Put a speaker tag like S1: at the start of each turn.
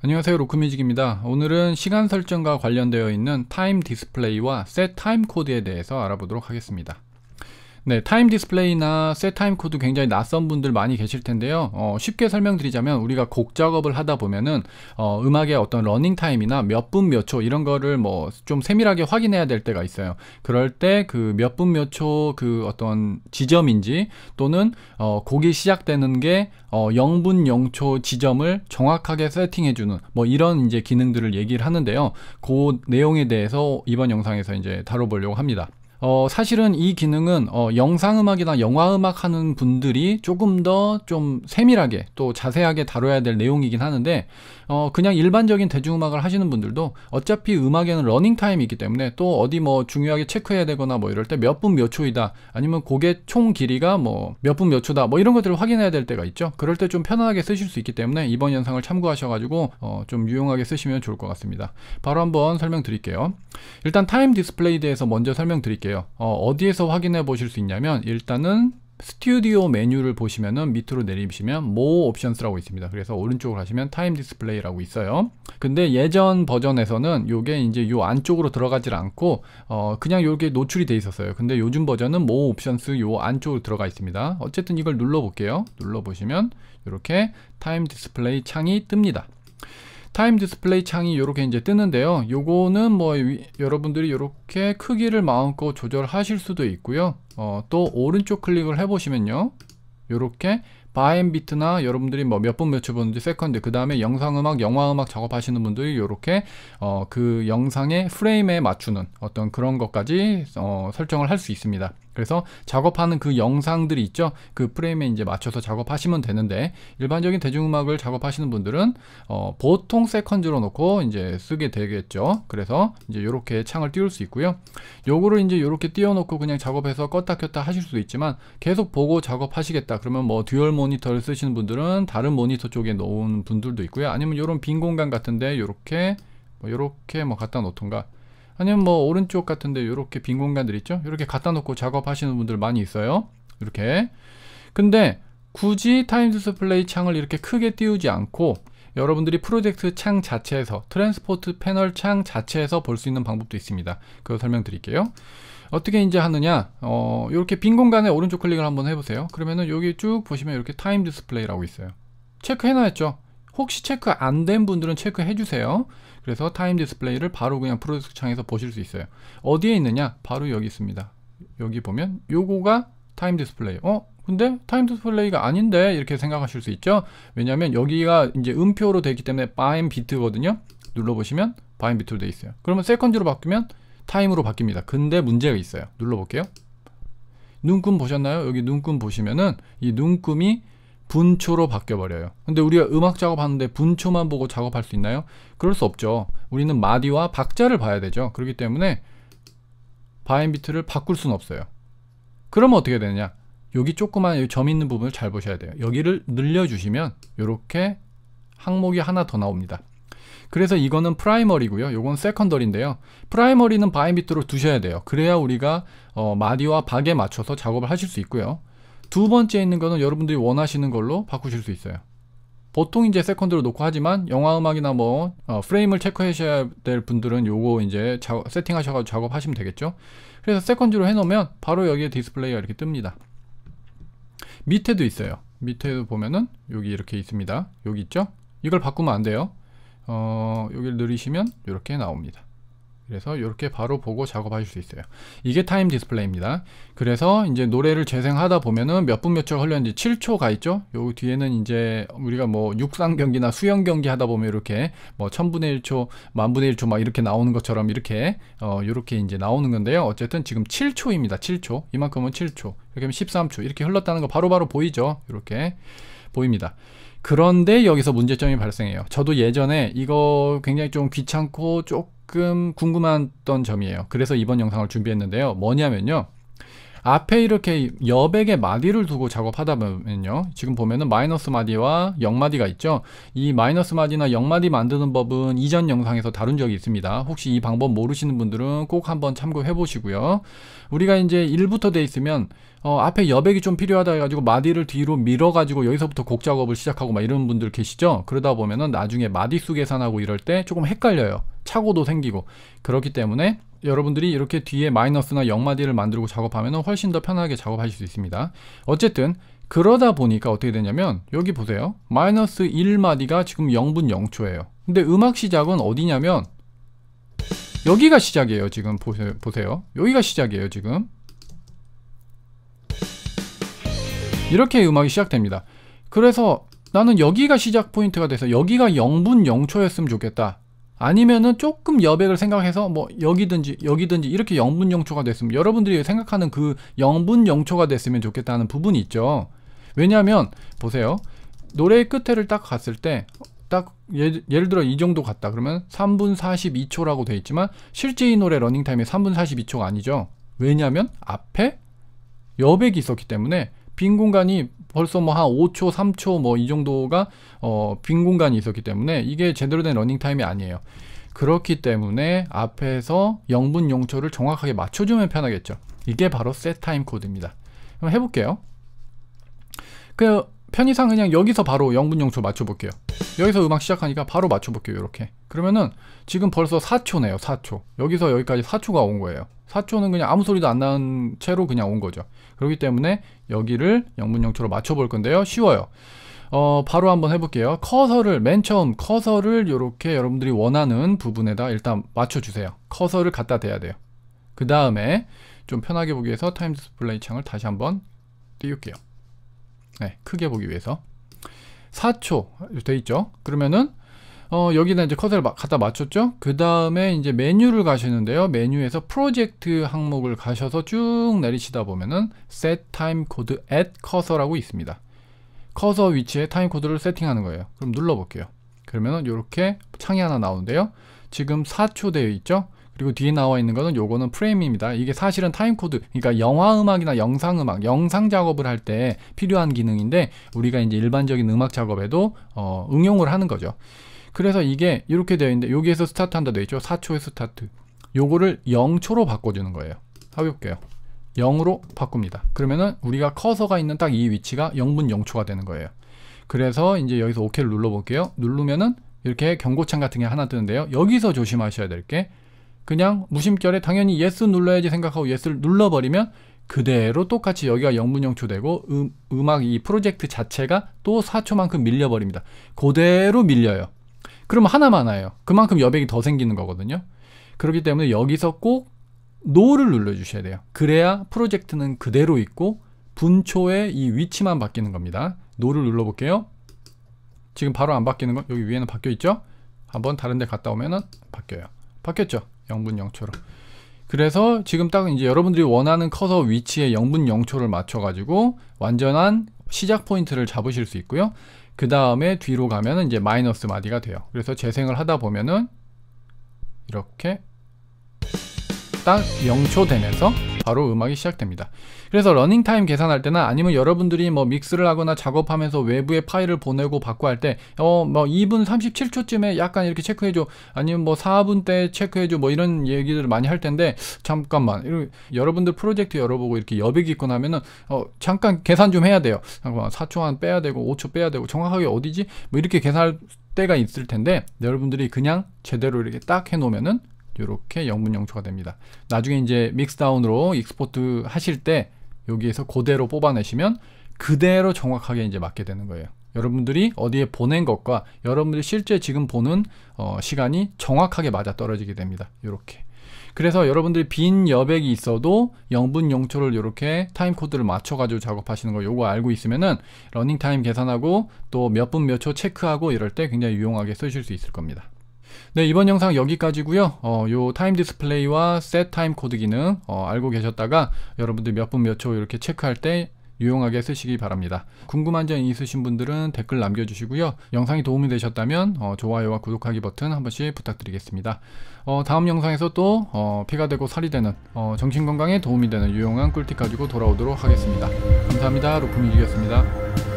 S1: 안녕하세요 로크뮤직입니다 오늘은 시간 설정과 관련되어 있는 타임 디스플레이와 셋 타임 코드에 대해서 알아보도록 하겠습니다 네, 타임 디스플레이나 셋 타임 코드 굉장히 낯선 분들 많이 계실 텐데요. 어, 쉽게 설명드리자면 우리가 곡 작업을 하다 보면은 어, 음악의 어떤 러닝 타임이나 몇 분 몇 초 이런 거를 뭐 좀 세밀하게 확인해야 될 때가 있어요. 그럴 때 그 몇 분 몇 초그 그 어떤 지점인지 또는 어, 곡이 시작되는 게 어, 0분 0초 지점을 정확하게 세팅해주는 뭐 이런 이제 기능들을 얘기를 하는데요. 그 내용에 대해서 이번 영상에서 이제 다뤄보려고 합니다. 어, 사실은 이 기능은 어, 영상음악이나 영화음악 하는 분들이 조금 더 좀 세밀하게 또 자세하게 다뤄야 될 내용이긴 하는데 어, 그냥 일반적인 대중음악을 하시는 분들도 어차피 음악에는 러닝타임이 있기 때문에 또 어디 뭐 중요하게 체크해야 되거나 뭐 이럴 때 몇 분 몇 초이다 아니면 곡의 총 길이가 뭐 몇 분 몇 초다 뭐 이런 것들을 확인해야 될 때가 있죠 그럴 때 좀 편안하게 쓰실 수 있기 때문에 이번 영상을 참고하셔가지고 어, 좀 유용하게 쓰시면 좋을 것 같습니다 바로 한번 설명드릴게요 일단 타임 디스플레이 에 대해서 먼저 설명드릴게요 드릴게요 어, 디에서 확인해 보실 수 있냐면 일단은 스튜디오 메뉴를 보시면은 밑으로 내리시면 모 옵션스라고 있습니다 그래서 오른쪽으로 하시면 타임 디스플레이라고 있어요 근데 예전 버전에서는 요게 이제 요 안쪽으로 들어가질 않고 어 그냥 요게 노출이 돼 있었어요 근데 요즘 버전은 모 옵션스 요 안쪽으로 들어가 있습니다 어쨌든 이걸 눌러 볼게요 눌러 보시면 이렇게 타임 디스플레이 창이 뜹니다 타임 디스플레이 창이 이렇게 이제 뜨는데요. 요거는 뭐 여러분들이 이렇게 크기를 마음껏 조절하실 수도 있고요. 어, 또 오른쪽 클릭을 해보시면요. 이렇게 바인비트나 여러분들이 뭐 몇분 며칠 보는지 세컨드 그 다음에 영상음악 영화음악 작업하시는 분들이 이렇게 어, 그 영상의 프레임에 맞추는 어떤 그런 것까지 어, 설정을 할 수 있습니다 그래서 작업하는 그 영상들이 있죠 그 프레임에 이제 맞춰서 작업하시면 되는데 일반적인 대중음악을 작업하시는 분들은 어, 보통 세컨드로 놓고 이제 쓰게 되겠죠 그래서 이제 이렇게 창을 띄울 수 있고요 요거를 이제 이렇게 띄워놓고 그냥 작업해서 껐다 켰다 하실 수도 있지만 계속 보고 작업하시겠다 그러면 뭐 듀얼 모니 모니터를 쓰시는 분들은 다른 모니터 쪽에 넣은 분들도 있고요 아니면 이런 빈 공간 같은데 이렇게뭐이렇게뭐 갖다 놓던가 아니면 뭐 오른쪽 같은데 이렇게빈 공간들 있죠 이렇게 갖다 놓고 작업하시는 분들 많이 있어요 이렇게 근데 굳이 타임디스플레이 창을 이렇게 크게 띄우지 않고 여러분들이 프로젝트 창 자체에서 트랜스포트 패널 창 자체에서 볼 수 있는 방법도 있습니다 그거 설명드릴게요 어떻게 이제 하느냐 어 이렇게 빈 공간에 오른쪽 클릭을 한번 해보세요 그러면은 여기 쭉 보시면 이렇게 타임 디스플레이라고 있어요 체크해놨죠 혹시 체크 안 된 분들은 체크해 주세요 그래서 타임 디스플레이를 바로 그냥 프로젝트 창에서 보실 수 있어요 어디에 있느냐 바로 여기 있습니다 여기 보면 요거가 타임 디스플레이 어 근데 타임 디스플레이가 아닌데 이렇게 생각하실 수 있죠 왜냐하면 여기가 이제 음표로 되기 때문에 바인 비트거든요 눌러보시면 바인 비트로 되어 있어요 그러면 세컨즈로 바뀌면 타임으로 바뀝니다. 근데 문제가 있어요. 눌러볼게요. 눈금 보셨나요? 여기 눈금 보시면은 이 눈금이 분초로 바뀌어버려요. 근데 우리가 음악 작업하는데 분초만 보고 작업할 수 있나요? 그럴 수 없죠. 우리는 마디와 박자를 봐야 되죠. 그렇기 때문에 바인비트를 바꿀 수는 없어요. 그러면 어떻게 되느냐? 여기 조그만 여기 점 있는 부분을 잘 보셔야 돼요. 여기를 늘려주시면 이렇게 항목이 하나 더 나옵니다. 그래서 이거는 프라이머리고요. 이건 세컨더리인데요. 프라이머리는 바이 비트로 두셔야 돼요. 그래야 우리가 어, 마디와 박에 맞춰서 작업을 하실 수 있고요. 두 번째 있는 거는 여러분들이 원하시는 걸로 바꾸실 수 있어요. 보통 이제 세컨드로 놓고 하지만 영화음악이나 뭐 어, 프레임을 체크하셔야 될 분들은 요거 이제 작 세팅하셔가지고 작업하시면 되겠죠 그래서 세컨드로 해놓으면 바로 여기에 디스플레이가 이렇게 뜹니다 밑에도 있어요 밑에도 보면은 여기 이렇게 있습니다 여기 있죠 이걸 바꾸면 안 돼요 어, 여기를 누르시면 이렇게 나옵니다. 그래서 이렇게 바로 보고 작업하실 수 있어요. 이게 타임 디스플레이입니다. 그래서 이제 노래를 재생하다 보면은 몇 분 몇 초 흘렸는지 7초 가 있죠. 요 뒤에는 이제 우리가 뭐 육상 경기나 수영 경기 하다 보면 이렇게 뭐 1000분의 1초, 만분의 1초 막 이렇게 나오는 것처럼 이렇게 어 이렇게 이제 나오는 건데요. 어쨌든 지금 7초입니다. 7초. 이만큼은 7초. 이렇게 하면 13초. 이렇게 흘렀다는 거 바로바로 바로 보이죠. 이렇게 보입니다. 그런데 여기서 문제점이 발생해요. 저도 예전에 이거 굉장히 좀 귀찮고 조금 궁금했던 점이에요. 그래서 이번 영상을 준비했는데요. 뭐냐면요. 앞에 이렇게 여백의 마디를 두고 작업하다 보면요 지금 보면은 마이너스 마디와 0마디가 있죠 이 마이너스 마디나 0마디 만드는 법은 이전 영상에서 다룬 적이 있습니다 혹시 이 방법 모르시는 분들은 꼭 한번 참고해 보시고요 우리가 이제 1부터 돼 있으면 어, 앞에 여백이 좀 필요하다 해가지고 마디를 뒤로 밀어가지고 여기서부터 곡 작업을 시작하고 막 이런 분들 계시죠? 그러다 보면은 나중에 마디수 계산하고 이럴 때 조금 헷갈려요. 차고도 생기고. 그렇기 때문에 여러분들이 이렇게 뒤에 마이너스나 0마디를 만들고 작업하면 훨씬 더 편하게 작업하실 수 있습니다. 어쨌든 그러다 보니까 어떻게 되냐면 여기 보세요. 마이너스 1마디가 지금 0분 0초예요. 근데 음악 시작은 어디냐면 여기가 시작이에요. 지금 보세요. 여기가 시작이에요. 지금. 이렇게 음악이 시작됩니다. 그래서 나는 여기가 시작 포인트가 돼서 여기가 0분 0초였으면 좋겠다. 아니면은 조금 여백을 생각해서 뭐 여기든지 여기든지 이렇게 0분 0초가 됐으면 여러분들이 생각하는 그 0분 0초가 됐으면 좋겠다는 부분이 있죠. 왜냐하면 보세요. 노래의 끝에를 딱 갔을 때 딱 예를, 예를 들어 이 정도 갔다 그러면 3분 42초라고 돼 있지만 실제 이 노래 러닝타임이 3분 42초가 아니죠. 왜냐하면 앞에 여백이 있었기 때문에 빈 공간이 벌써 뭐 한 5초, 3초 뭐 이 정도가 어, 빈 공간이 있었기 때문에 이게 제대로 된 러닝 타임이 아니에요. 그렇기 때문에 앞에서 0분 0초를 정확하게 맞춰주면 편하겠죠. 이게 바로 setTime 코드입니다. 한번 해볼게요. 그 편의상 그냥 여기서 바로 0분 0초 맞춰볼게요. 여기서 음악 시작하니까 바로 맞춰볼게요. 이렇게. 그러면은 지금 벌써 4초네요. 4초. 여기서 여기까지 4초가 온 거예요. 4초는 그냥 아무 소리도 안 나는 채로 그냥 온 거죠. 그렇기 때문에 여기를 영문영초로 맞춰볼 건데요. 쉬워요. 어, 바로 한번 해볼게요. 커서를, 맨 처음 커서를 이렇게 여러분들이 원하는 부분에다 일단 맞춰주세요. 커서를 갖다 대야 돼요. 그 다음에 좀 편하게 보기 위해서 타임 스플레이 창을 다시 한번 띄울게요. 네, 크게 보기 위해서. 4초 돼 있죠? 그러면은 어, 여기다 이제 커서를 갖다 맞췄죠? 그 다음에 이제 메뉴를 가시는데요. 메뉴에서 프로젝트 항목을 가셔서 쭉 내리시다 보면은 set time code at 커서라고 있습니다. 커서 위치에 타임 코드를 세팅하는 거예요. 그럼 눌러볼게요. 그러면은 이렇게 창이 하나 나오는데요. 지금 4초 되어 있죠? 그리고 뒤에 나와 있는 거는 요거는 프레임입니다. 이게 사실은 타임코드, 그러니까 영화음악이나 영상음악, 영상 작업을 할 때 필요한 기능인데 우리가 이제 일반적인 음악 작업에도 어, 응용을 하는 거죠. 그래서 이게 이렇게 되어 있는데 여기에서 스타트 한다 되어 있죠 4초의 스타트 요거를 0초로 바꿔주는 거예요 해볼게요 0으로 바꿉니다 그러면은 우리가 커서가 있는 딱 이 위치가 0분 0초가 되는 거예요 그래서 이제 여기서 OK를 눌러 볼게요 누르면은 이렇게 경고창 같은 게 하나 뜨는데요 여기서 조심하셔야 될 게 그냥 무심결에 당연히 Yes 눌러야지 생각하고 y e s 를 눌러버리면 그대로 똑같이 여기가 0분 0초 되고 음, 음악 이 프로젝트 자체가 또 4초만큼 밀려버립니다 그대로 밀려요 그럼하나많아요 그만큼 여백이 더 생기는 거거든요. 그렇기 때문에 여기서 꼭 노를 눌러주셔야 돼요. 그래야 프로젝트는 그대로 있고 분초의 이 위치만 바뀌는 겁니다. 노를 눌러볼게요. 지금 바로 안 바뀌는 거 여기 위에는 바뀌어 있죠? 한번 다른 데 갔다 오면은 바뀌어요. 바뀌었죠? 0분 0초로. 그래서 지금 딱 이제 여러분들이 원하는 커서 위치에 0분 0초를 맞춰가지고 완전한 시작 포인트를 잡으실 수 있고요. 그 다음에 뒤로 가면 이제 마이너스 마디가 돼요. 그래서 재생을 하다 보면은 이렇게 딱 0초 되면서 바로 음악이 시작됩니다. 그래서 러닝타임 계산할 때나 아니면 여러분들이 뭐 믹스를 하거나 작업하면서 외부에 파일을 보내고 받고 할 때 어 뭐 2분 37초쯤에 약간 이렇게 체크해줘 아니면 뭐 4분 때 체크해줘 뭐 이런 얘기들을 많이 할 텐데 잠깐만 여러분들 프로젝트 열어보고 이렇게 여백이 있거나 하면은 어 잠깐 계산 좀 해야 돼요. 잠깐만 4초 한 빼야 되고 5초 빼야 되고 정확하게 어디지 뭐 이렇게 계산할 때가 있을 텐데 여러분들이 그냥 제대로 이렇게 딱 해놓으면은 이렇게 영문 영초가 됩니다. 나중에 이제 믹스다운으로 익스포트 하실 때 여기에서 그대로 뽑아내시면 그대로 정확하게 이제 맞게 되는 거예요. 여러분들이 어디에 보낸 것과 여러분들이 실제 지금 보는 어, 시간이 정확하게 맞아떨어지게 됩니다. 이렇게. 그래서 여러분들이 빈 여백이 있어도 영분 영초를 이렇게 타임 코드를 맞춰 가지고 작업하시는 거 요거 알고 있으면은 러닝 타임 계산하고 또 몇 분 몇 초 체크하고 이럴 때 굉장히 유용하게 쓰실 수 있을 겁니다. 네, 이번 영상 여기까지고요. 어, 요 타임 디스플레이와 셋 타임 코드 기능 어, 알고 계셨다가 여러분들 몇 분 몇 초 이렇게 체크할 때 유용하게 쓰시기 바랍니다. 궁금한 점 있으신 분들은 댓글 남겨주시고요. 영상이 도움이 되셨다면 어, 좋아요와 구독하기 버튼 한 번씩 부탁드리겠습니다. 어, 다음 영상에서 또 어, 피가 되고 살이 되는 어, 정신건강에 도움이 되는 유용한 꿀팁 가지고 돌아오도록 하겠습니다. 감사합니다. 루프민기였습니다.